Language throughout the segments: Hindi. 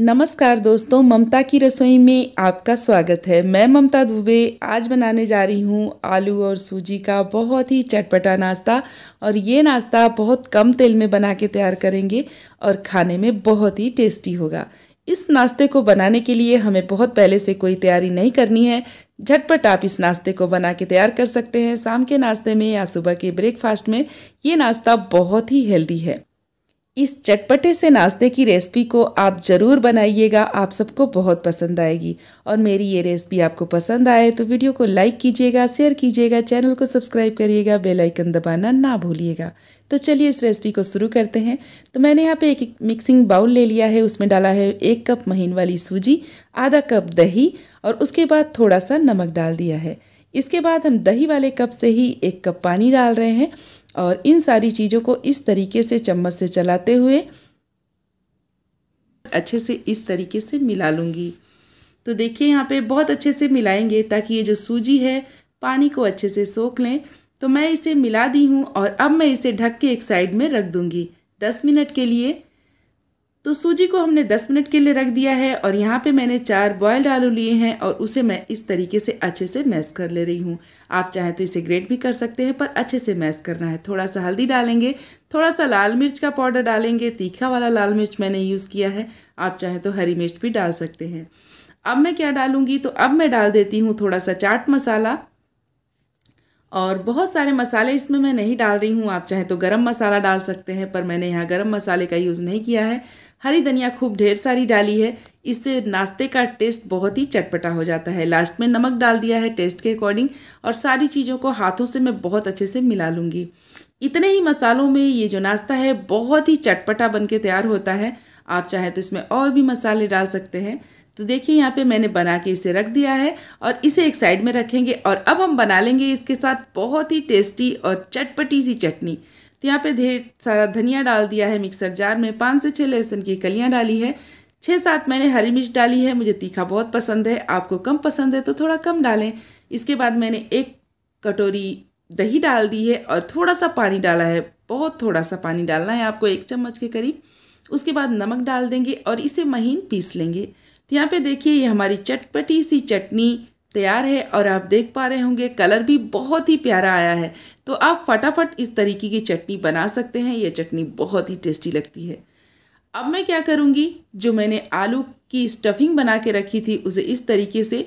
नमस्कार दोस्तों ममता की रसोई में आपका स्वागत है मैं ममता दुबे आज बनाने जा रही हूँ आलू और सूजी का बहुत ही चटपटा नाश्ता और ये नाश्ता बहुत कम तेल में बना के तैयार करेंगे और खाने में बहुत ही टेस्टी होगा इस नाश्ते को बनाने के लिए हमें बहुत पहले से कोई तैयारी नहीं करनी है झटपट आप इस नाश्ते को बना के तैयार कर सकते हैं शाम के नाश्ते में या सुबह के ब्रेकफास्ट में ये नाश्ता बहुत ही हेल्दी है इस चटपटे से नाश्ते की रेसिपी को आप ज़रूर बनाइएगा आप सबको बहुत पसंद आएगी और मेरी ये रेसिपी आपको पसंद आए तो वीडियो को लाइक कीजिएगा शेयर कीजिएगा चैनल को सब्सक्राइब करिएगा बेल आइकन दबाना ना भूलिएगा तो चलिए इस रेसिपी को शुरू करते हैं तो मैंने यहाँ पे एक मिक्सिंग बाउल ले लिया है उसमें डाला है एक कप महीन वाली सूजी आधा कप दही और उसके बाद थोड़ा सा नमक डाल दिया है इसके बाद हम दही वाले कप से ही एक कप पानी डाल रहे हैं और इन सारी चीज़ों को इस तरीके से चम्मच से चलाते हुए अच्छे से इस तरीके से मिला लूँगी तो देखिए यहाँ पे बहुत अच्छे से मिलाएंगे ताकि ये जो सूजी है पानी को अच्छे से सोख लें तो मैं इसे मिला दी हूँ और अब मैं इसे ढक के एक साइड में रख दूँगी दस मिनट के लिए तो सूजी को हमने 10 मिनट के लिए रख दिया है और यहाँ पे मैंने चार बॉयल्ड आलू लिए हैं और उसे मैं इस तरीके से अच्छे से मैश कर ले रही हूँ आप चाहें तो इसे ग्रेट भी कर सकते हैं पर अच्छे से मैश करना है थोड़ा सा हल्दी डालेंगे थोड़ा सा लाल मिर्च का पाउडर डालेंगे तीखा वाला लाल मिर्च मैंने यूज़ किया है आप चाहें तो हरी मिर्च भी डाल सकते हैं अब मैं क्या डालूँगी तो अब मैं डाल देती हूँ थोड़ा सा चाट मसाला और बहुत सारे मसाले इसमें मैं नहीं डाल रही हूँ आप चाहे तो गरम मसाला डाल सकते हैं पर मैंने यहाँ गरम मसाले का यूज़ नहीं किया है हरी धनिया खूब ढेर सारी डाली है इससे नाश्ते का टेस्ट बहुत ही चटपटा हो जाता है लास्ट में नमक डाल दिया है टेस्ट के अकॉर्डिंग और सारी चीज़ों को हाथों से मैं बहुत अच्छे से मिला लूँगी इतने ही मसालों में ये जो नाश्ता है बहुत ही चटपटा बन के तैयार होता है आप चाहे तो इसमें और भी मसाले डाल सकते हैं तो देखिए यहाँ पे मैंने बना के इसे रख दिया है और इसे एक साइड में रखेंगे और अब हम बना लेंगे इसके साथ बहुत ही टेस्टी और चटपटी सी चटनी तो यहाँ पे ढेर सारा धनिया डाल दिया है मिक्सर जार में पाँच से छः लहसुन की कलियाँ डाली है छः सात मैंने हरी मिर्च डाली है मुझे तीखा बहुत पसंद है आपको कम पसंद है तो थोड़ा कम डालें इसके बाद मैंने एक कटोरी दही डाल दी है और थोड़ा सा पानी डाला है बहुत थोड़ा सा पानी डालना है आपको एक चम्मच के करीब उसके बाद नमक डाल देंगे और इसे महीन पीस लेंगे तो यहाँ पे देखिए ये हमारी चटपटी सी चटनी तैयार है और आप देख पा रहे होंगे कलर भी बहुत ही प्यारा आया है तो आप फटाफट इस तरीके की चटनी बना सकते हैं यह चटनी बहुत ही टेस्टी लगती है अब मैं क्या करूँगी जो मैंने आलू की स्टफिंग बना के रखी थी उसे इस तरीके से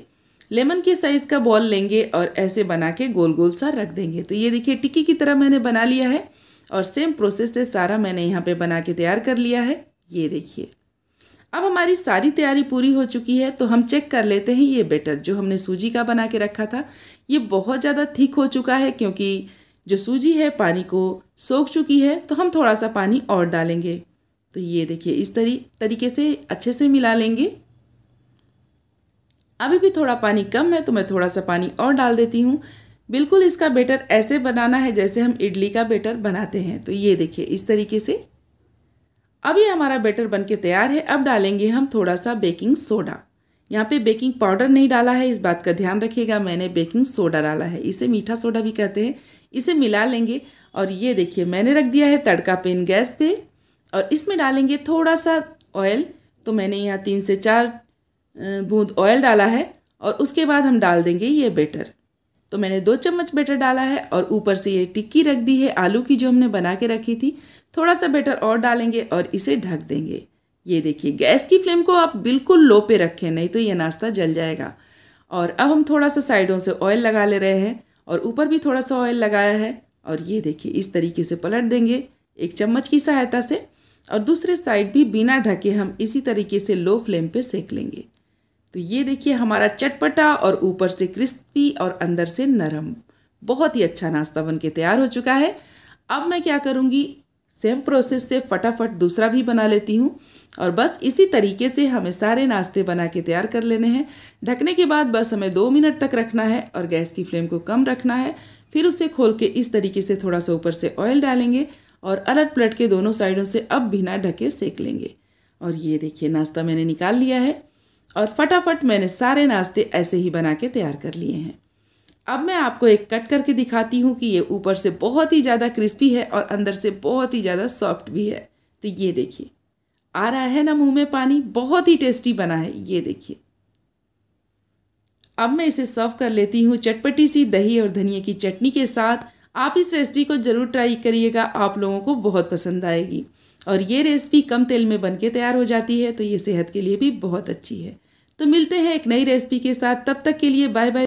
लेमन के साइज़ का बॉल लेंगे और ऐसे बना के गोल गोल सा रख देंगे तो ये देखिए टिक्की की तरह मैंने बना लिया है और सेम प्रोसेस से सारा मैंने यहाँ पे बना के तैयार कर लिया है ये देखिए अब हमारी सारी तैयारी पूरी हो चुकी है तो हम चेक कर लेते हैं ये बेटर जो हमने सूजी का बना के रखा था ये बहुत ज़्यादा थिक हो चुका है क्योंकि जो सूजी है पानी को सोख चुकी है तो हम थोड़ा सा पानी और डालेंगे तो ये देखिए इस तरी तरीके से अच्छे से मिला लेंगे अभी भी थोड़ा पानी कम है तो मैं थोड़ा सा पानी और डाल देती हूँ बिल्कुल इसका बेटर ऐसे बनाना है जैसे हम इडली का बेटर बनाते हैं तो ये देखिए इस तरीके से अब ये हमारा बेटर बनके तैयार है अब डालेंगे हम थोड़ा सा बेकिंग सोडा यहाँ पे बेकिंग पाउडर नहीं डाला है इस बात का ध्यान रखिएगा मैंने बेकिंग सोडा डाला है इसे मीठा सोडा भी कहते हैं इसे मिला लेंगे और ये देखिए मैंने रख दिया है तड़का पेन गैस पे और इसमें डालेंगे थोड़ा सा ऑयल तो मैंने यहाँ तीन से चार बूंद ऑयल डाला है और उसके बाद हम डाल देंगे ये बेटर तो मैंने दो चम्मच बेटर डाला है और ऊपर से ये टिक्की रख दी है आलू की जो हमने बना के रखी थी थोड़ा सा बेटर और डालेंगे और इसे ढक देंगे ये देखिए गैस की फ्लेम को आप बिल्कुल लो पे रखें नहीं तो ये नाश्ता जल जाएगा और अब हम थोड़ा सा साइडों से ऑयल लगा ले रहे हैं और ऊपर भी थोड़ा सा ऑयल लगाया है और ये देखिए इस तरीके से पलट देंगे एक चम्मच की सहायता से और दूसरे साइड भी बिना ढके हम इसी तरीके से लो फ्लेम पे सेक लेंगे तो ये देखिए हमारा चटपटा और ऊपर से क्रिस्पी और अंदर से नरम बहुत ही अच्छा नाश्ता बन के तैयार हो चुका है अब मैं क्या करूँगी सेम प्रोसेस से फटाफट दूसरा भी बना लेती हूँ और बस इसी तरीके से हमें सारे नाश्ते बना के तैयार कर लेने हैं ढकने के बाद बस हमें दो मिनट तक रखना है और गैस की फ्लेम को कम रखना है फिर उसे खोल के इस तरीके से थोड़ा सा ऊपर से ऑयल डालेंगे और अलट पलट के दोनों साइडों से अब बिना ढके सेक लेंगे और ये देखिए नाश्ता मैंने निकाल लिया है और फटाफट मैंने सारे नाश्ते ऐसे ही बना के तैयार कर लिए हैं अब मैं आपको एक कट करके दिखाती हूँ कि ये ऊपर से बहुत ही ज़्यादा क्रिस्पी है और अंदर से बहुत ही ज़्यादा सॉफ्ट भी है तो ये देखिए आ रहा है ना मुंह में पानी बहुत ही टेस्टी बना है ये देखिए अब मैं इसे सर्व कर लेती हूँ चटपटी सी दही और धनिया की चटनी के साथ आप इस रेसिपी को ज़रूर ट्राई करिएगा आप लोगों को बहुत पसंद आएगी और ये रेसिपी कम तेल में बन के तैयार हो जाती है तो ये सेहत के लिए भी बहुत अच्छी है तो मिलते हैं एक नई रेसिपी के साथ तब तक के लिए बाय बाय